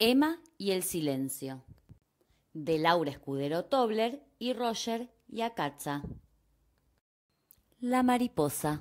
Emma y el silencio, de Laura Escudero Tobler y Roger Yacatza. La mariposa.